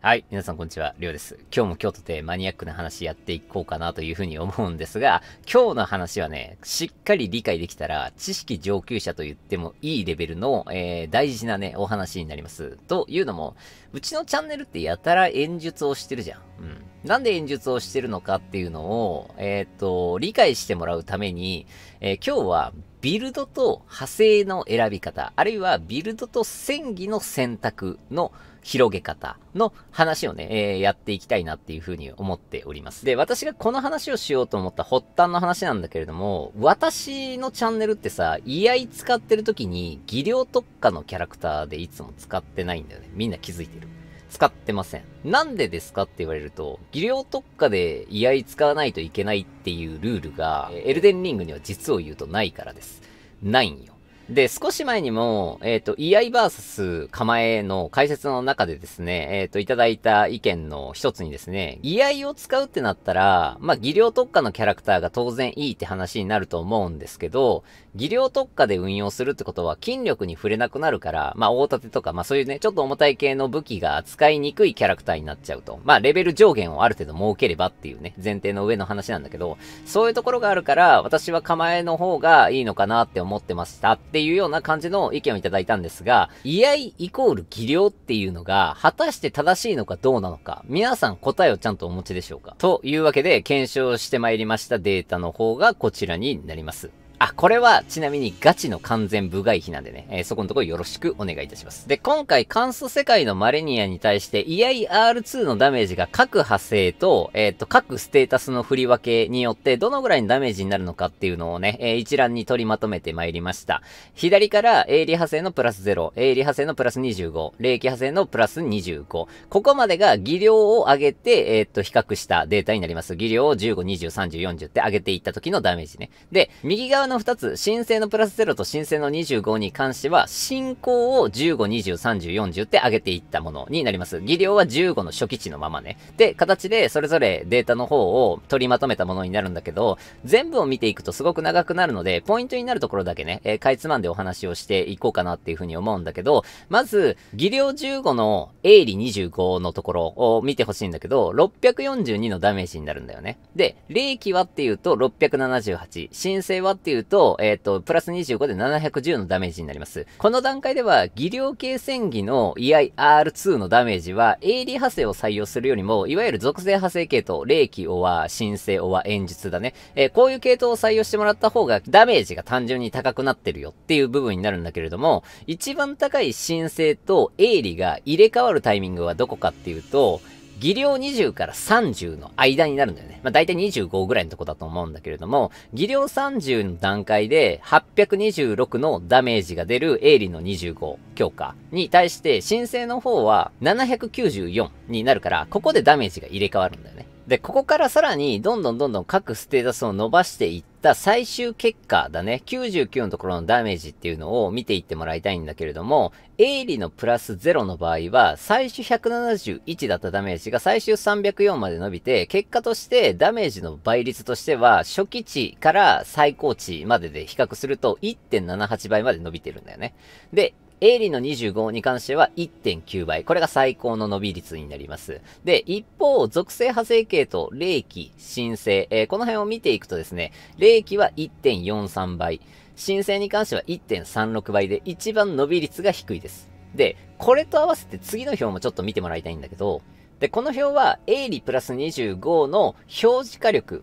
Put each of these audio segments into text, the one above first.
はい。皆さんこんにちは。りょうです。今日も今日とてマニアックな話やっていこうかなというふうに思うんですが、今日の話はね、しっかり理解できたら、知識上級者と言ってもいいレベルの、えー、大事なね、お話になります。というのも、うちのチャンネルってやたら演術をしてるじゃん。うん。なんで演術をしてるのかっていうのを、えっ、ー、と、理解してもらうために、えー、今日はビルドと派生の選び方、あるいはビルドと戦技の選択の広げ方の話をね、えー、やっていきたいなっていうふうに思っております。で、私がこの話をしようと思った発端の話なんだけれども、私のチャンネルってさ、居合使ってる時に技量特化のキャラクターでいつも使ってないんだよね。みんな気づいてる。使ってません。なんでですかって言われると、技量特化で居合使わないといけないっていうルールが、エルデンリングには実を言うとないからです。ないんよ。で、少し前にも、えっ、ー、と、EI vs 構えの解説の中でですね、えっ、ー、と、いただいた意見の一つにですね、EI を使うってなったら、まあ、技量特化のキャラクターが当然いいって話になると思うんですけど、技量特化で運用するってことは筋力に触れなくなるから、まあ、大盾とか、まあ、そういうね、ちょっと重たい系の武器が使いにくいキャラクターになっちゃうと。まあ、レベル上限をある程度設ければっていうね、前提の上の話なんだけど、そういうところがあるから、私は構えの方がいいのかなって思ってましたってっていうような感じの意見をいただいたんですが、居合イコール技量っていうのが、果たして正しいのかどうなのか、皆さん答えをちゃんとお持ちでしょうかというわけで、検証してまいりましたデータの方がこちらになります。あ、これはちなみにガチの完全部外費なんでね、えー、そこのところよろしくお願いいたします。で、今回関数世界のマレニアに対して EIR2 のダメージが各派生と、えっ、ー、と、各ステータスの振り分けによってどのぐらいのダメージになるのかっていうのをね、えー、一覧に取りまとめてまいりました。左から営利派生のプラス0、営利派生のプラス25、霊気派生のプラス25。ここまでが技量を上げて、えっ、ー、と、比較したデータになります。技量を15、20、30、40って上げていった時のダメージね。で、右側の2つ、申請のプラス0と申請の25に関しては、進行を15、20、30、40って上げていったものになります。技量は15の初期値のままね。で、形でそれぞれデータの方を取りまとめたものになるんだけど、全部を見ていくとすごく長くなるので、ポイントになるところだけね、えー、かいつまんでお話をしていこうかなっていうふうに思うんだけど、まず、技量15の鋭利25のところを見てほしいんだけど、642のダメージになるんだよね。で、霊気はっていうと678、申請はっていううと、えっ、ー、と、プラス25で710のダメージになります。この段階では、技量系戦技の EIR2 のダメージは、AD 派生を採用するよりも、いわゆる属性派生系統、霊気オア、神聖オア、演術だね。えー、こういう系統を採用してもらった方が、ダメージが単純に高くなってるよっていう部分になるんだけれども、一番高い神聖と鋭利が入れ替わるタイミングはどこかっていうと、技量20から30の間になるんだよね。まあ、大体25ぐらいのとこだと思うんだけれども、技量30の段階で826のダメージが出る鋭利の25強化に対して申請の方は794になるから、ここでダメージが入れ替わるんだよね。で、ここからさらにどんどんどんどん各ステータスを伸ばしていっだ最終結果だね。99のところのダメージっていうのを見ていってもらいたいんだけれども、エイリのプラス0の場合は、最終171だったダメージが最終304まで伸びて、結果としてダメージの倍率としては、初期値から最高値までで比較すると1.78倍まで伸びてるんだよね。で、エイリの25に関しては1.9倍。これが最高の伸び率になります。で、一方、属性派生系と霊気、新生、えー、この辺を見ていくとですね、霊気は1.43倍。新生に関しては1.36倍で、一番伸び率が低いです。で、これと合わせて次の表もちょっと見てもらいたいんだけど、で、この表は、エイリプラス25の表示火力、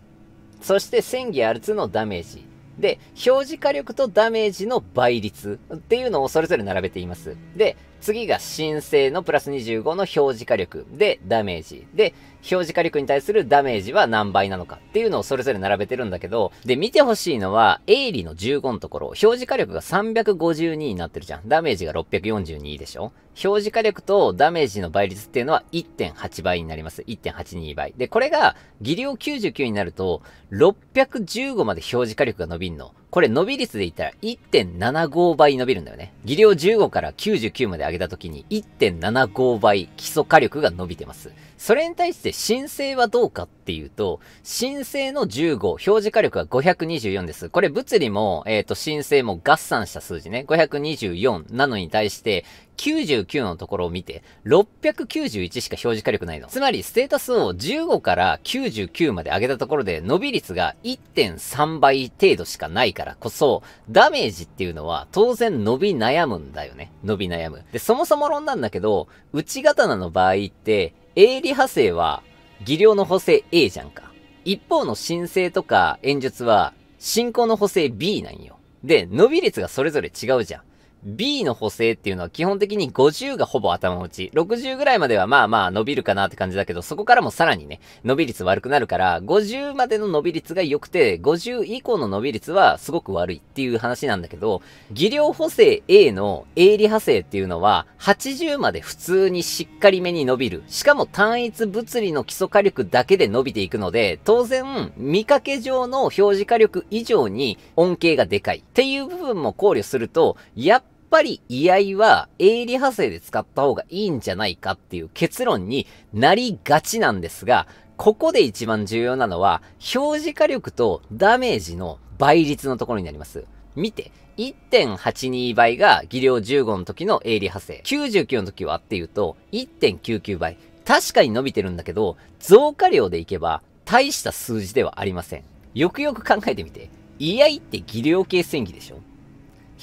そして戦技 R2 のダメージ、で、表示火力とダメージの倍率っていうのをそれぞれ並べています。で、次が申請のプラス25の表示火力でダメージ。で、表示火力に対するダメージは何倍なのかっていうのをそれぞれ並べてるんだけど、で、見てほしいのは、エイリの15のところ、表示火力が352になってるじゃん。ダメージが642でしょ表示火力とダメージの倍率っていうのは1.8倍になります。1.82倍。で、これが、技量99になると、615まで表示火力が伸び便のこれ伸び率で言ったら1.75倍伸びるんだよね。技量15から99まで上げた時に1.75倍基礎火力が伸びてます。それに対して申請はどうかっていうと、申請の15、表示火力は524です。これ物理も、えっ、ー、と、申請も合算した数字ね。524なのに対して、99のところを見て、691しか表示火力ないの。つまり、ステータスを15から99まで上げたところで、伸び率が1.3倍程度しかないから、からこそ、ダメージっていうのは当然伸び悩むんだよね。伸び悩む。で、そもそも論なんだけど、内刀の場合って、鋭利派生は技量の補正 A じゃんか。一方の神聖とか演術は信仰の補正 B なんよ。で、伸び率がそれぞれ違うじゃん。B の補正っていうのは基本的に50がほぼ頭打ち。60ぐらいまではまあまあ伸びるかなって感じだけど、そこからもさらにね、伸び率悪くなるから、50までの伸び率が良くて、50以降の伸び率はすごく悪いっていう話なんだけど、技量補正 A の A 利派生っていうのは、80まで普通にしっかりめに伸びる。しかも単一物理の基礎火力だけで伸びていくので、当然、見かけ上の表示火力以上に恩恵がでかい。っていう部分も考慮すると、やっぱり居合は営利派生で使った方がいいんじゃないかっていう結論になりがちなんですが、ここで一番重要なのは、表示火力とダメージの倍率のところになります。見て、1.82倍が技量15の時の営利派生、99の時はっていうと1.99倍。確かに伸びてるんだけど、増加量でいけば大した数字ではありません。よくよく考えてみて。居合って技量系戦技でしょ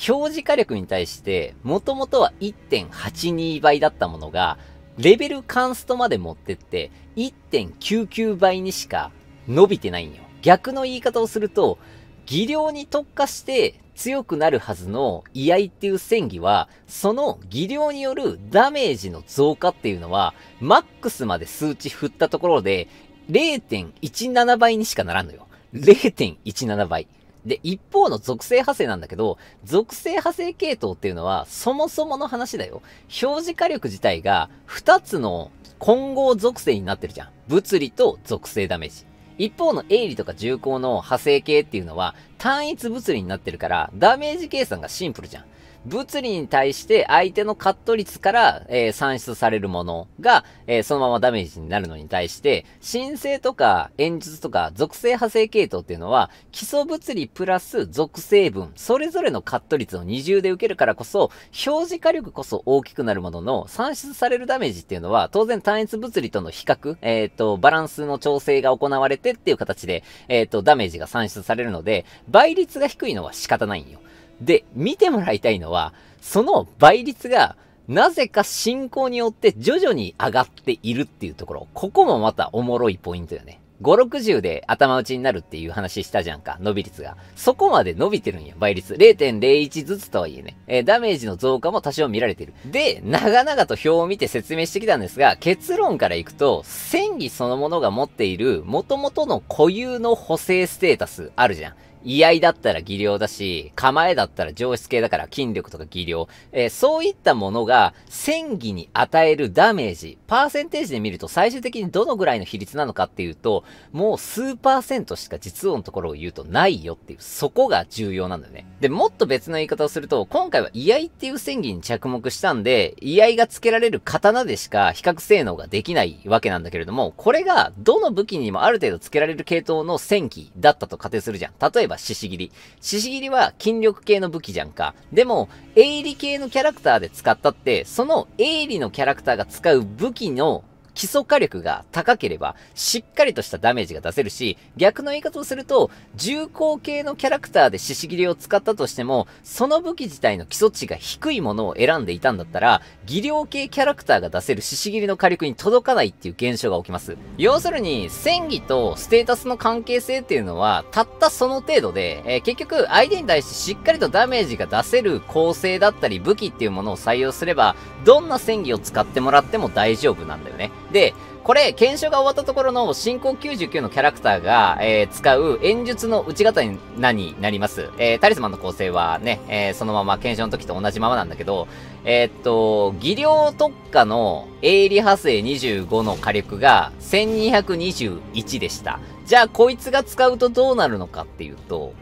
表示火力に対して、もともとは1.82倍だったものが、レベルカンストまで持ってって、1.99倍にしか伸びてないんよ。逆の言い方をすると、技量に特化して強くなるはずの居合っていう戦技は、その技量によるダメージの増加っていうのは、マックスまで数値振ったところで、0.17倍にしかならんのよ。0.17倍。で、一方の属性派生なんだけど、属性派生系統っていうのは、そもそもの話だよ。表示火力自体が、二つの混合属性になってるじゃん。物理と属性ダメージ。一方の鋭利とか重厚の派生系っていうのは、単一物理になってるから、ダメージ計算がシンプルじゃん。物理に対して相手のカット率から、えー、算出されるものが、えー、そのままダメージになるのに対して、神請とか演術とか属性派生系統っていうのは、基礎物理プラス属性分、それぞれのカット率を二重で受けるからこそ、表示火力こそ大きくなるものの、算出されるダメージっていうのは、当然単一物理との比較、えっ、ー、と、バランスの調整が行われてっていう形で、えっ、と、ダメージが算出されるので、倍率が低いのは仕方ないんよ。で、見てもらいたいのは、その倍率が、なぜか進行によって徐々に上がっているっていうところ。ここもまたおもろいポイントよね。5、60で頭打ちになるっていう話したじゃんか、伸び率が。そこまで伸びてるんや、倍率。0.01ずつとはいえね。えー、ダメージの増加も多少見られてる。で、長々と表を見て説明してきたんですが、結論からいくと、戦技そのものが持っている、元々の固有の補正ステータスあるじゃん。居合だったら技量だし、構えだったら上質系だから筋力とか技量、えー、そういったものが戦技に与えるダメージ、パーセンテージで見ると最終的にどのぐらいの比率なのかっていうと、もう数パーセントしか実音のところを言うとないよっていう、そこが重要なんだよね。で、もっと別の言い方をすると、今回は居合っていう戦技に着目したんで、居合が付けられる刀でしか比較性能ができないわけなんだけれども、これがどの武器にもある程度付けられる系統の戦技だったと仮定するじゃん。例えばば獅子切り。獅子切りは筋力系の武器じゃんか。でも、鋭利系のキャラクターで使ったって、その鋭利のキャラクターが使う武器の基礎火力が高ければ、しっかりとしたダメージが出せるし、逆の言い方をすると、重厚系のキャラクターで獅子切りを使ったとしても、その武器自体の基礎値が低いものを選んでいたんだったら、技量系キャラクターが出せる獅子切りの火力に届かないっていう現象が起きます。要するに、戦技とステータスの関係性っていうのは、たったその程度で、えー、結局、相手に対してしっかりとダメージが出せる構成だったり、武器っていうものを採用すれば、どんな戦技を使ってもらっても大丈夫なんだよね。で、これ、検証が終わったところの進行99のキャラクターが、えー、使う演術の内型になになります。えー、タリスマンの構成はね、えー、そのまま検証の時と同じままなんだけど、えー、っと、技量特化の営利派生25の火力が1221でした。じゃあ、こいつが使うとどうなるのかっていうと、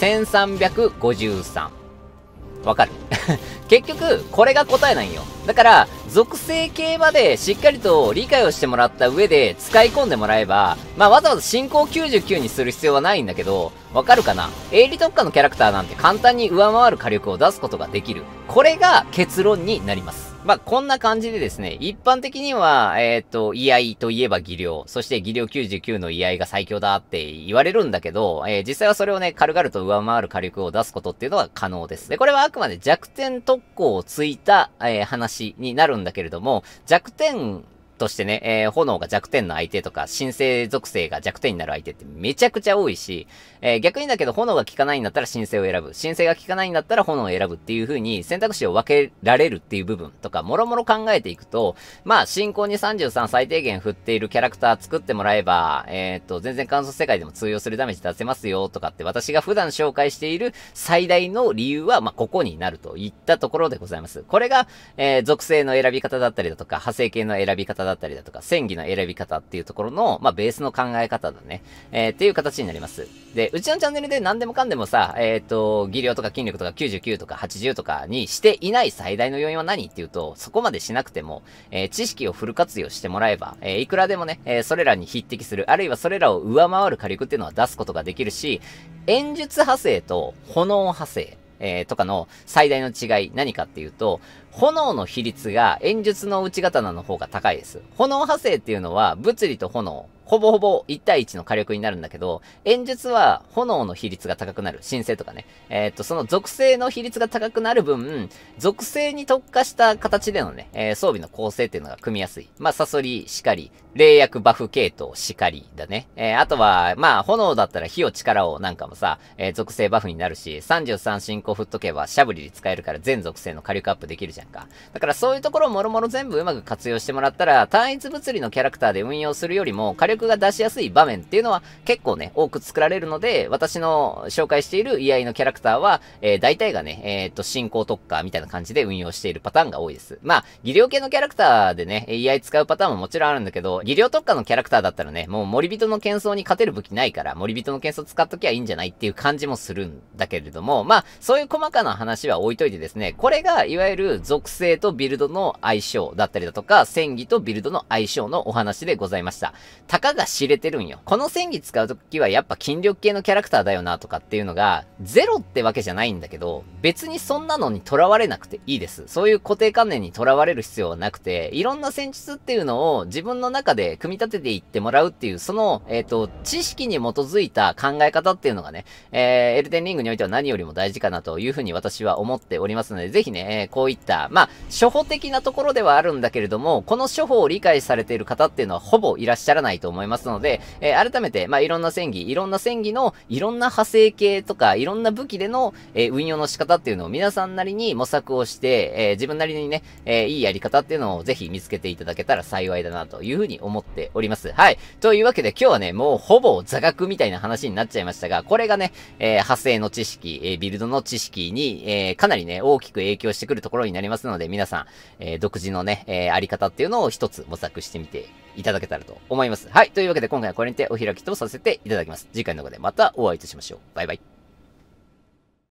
1353。わかる 結局、これが答えなんよ。だから、属性系までしっかりと理解をしてもらった上で使い込んでもらえば、まあわざわざ進行99にする必要はないんだけど、わかるかな営利特化のキャラクターなんて簡単に上回る火力を出すことができる。これが結論になります。まあ、こんな感じでですね、一般的には、えっ、ー、と、居合といえば技量、そして技量99の居合が最強だって言われるんだけど、えー、実際はそれをね、軽々と上回る火力を出すことっていうのは可能です。で、これはあくまで弱点特攻をついた、えー、話になるんだけれども、弱点としてね、えー、炎が弱点の相手とか、神聖属性が弱点になる相手ってめちゃくちゃ多いし、えー、逆にだけど炎が効かないんだったら神聖を選ぶ。神聖が効かないんだったら炎を選ぶっていう風に選択肢を分けられるっていう部分とか、もろもろ考えていくと、まあ、進行に33最低限振っているキャラクター作ってもらえば、えー、っと、全然乾燥世界でも通用するダメージ出せますよとかって、私が普段紹介している最大の理由は、まあ、ここになるといったところでございます。これが、えー、属性の選び方だったりだとか、派生系の選び方方だったりだとか、戦技の選び方っていうところの、まあ、ベースの考え方だね。えー、っていう形になります。で、うちのチャンネルで何でもかんでもさ、えっ、と、技量とか筋力とか99とか80とかにしていない最大の要因は何っていうと、そこまでしなくても、えー、知識をフル活用してもらえば、えいくらでもね、えそれらに匹敵する、あるいはそれらを上回る火力っていうのは出すことができるし、演術派生と炎派生、えー、とかの最大の違い何かっていうと、炎の比率が演術の内刀の方が高いです。炎派生っていうのは物理と炎、ほぼほぼ1対1の火力になるんだけど、演術は炎の比率が高くなる。神聖とかね。えー、っと、その属性の比率が高くなる分、属性に特化した形でのね、えー、装備の構成っていうのが組みやすい。まあ、サソリ、しかり、霊薬バフ系統、しかりだね。えー、あとは、まあ、炎だったら火を力をなんかもさ、えー、属性バフになるし、33進行振っとけばシャブリで使えるから全属性の火力アップできるじゃん。んか。だからそういうところをもろもろ全部うまく活用してもらったら、単一物理のキャラクターで運用するよりも、火力が出しやすい場面っていうのは結構ね、多く作られるので、私の紹介している居合のキャラクターは、えー、大体がね、えー、っと、進行特化みたいな感じで運用しているパターンが多いです。まあ、技量系のキャラクターでね、居合使うパターンももちろんあるんだけど、技量特化のキャラクターだったらね、もう森人の喧騒に勝てる武器ないから、森人の喧騒使っときゃいいんじゃないっていう感じもするんだけれども、まあ、そういう細かな話は置いといてですね、これが、いわゆる属性とビルドの相性だったりだとか、戦技とビルドの相性のお話でございました。たかが知れてるんよ。この戦技使うときはやっぱ筋力系のキャラクターだよなとかっていうのが、ゼロってわけじゃないんだけど、別にそんなのにとらわれなくていいです。そういう固定観念にとらわれる必要はなくて、いろんな戦術っていうのを自分の中で組み立てていってもらうっていう、その、えっ、ー、と、知識に基づいた考え方っていうのがね、えー、エルデンリングにおいては何よりも大事かなというふうに私は思っておりますので、ぜひね、えー、こういった、まあ、初歩的なところではあるんだけれども、この処方を理解されている方っていうのはほぼいらっしゃらないと思いますので、えー、改めて、まあ、いろんな戦技、いろんな戦技の、いろんな派生系とか、いろんな武器での、えー、運用の仕方っていうのを皆さんなりに模索をして、えー、自分なりにね、えいいやり方っていうのをぜひ見つけていただけたら幸いだなというふうに思っております。はい。というわけで今日はね、もうほぼ座学みたいな話になっちゃいましたが、これがね、え派生の知識、えビルドの知識に、えかなりね、大きく影響してくるところになります。りますので、皆さん、えー、独自のね、えー、あり方っていうのを一つ模索してみていただけたらと思います。はい。というわけで今回はこれにてお開きとさせていただきます。次回の動画でまたお会いいたしましょう。バイバイ。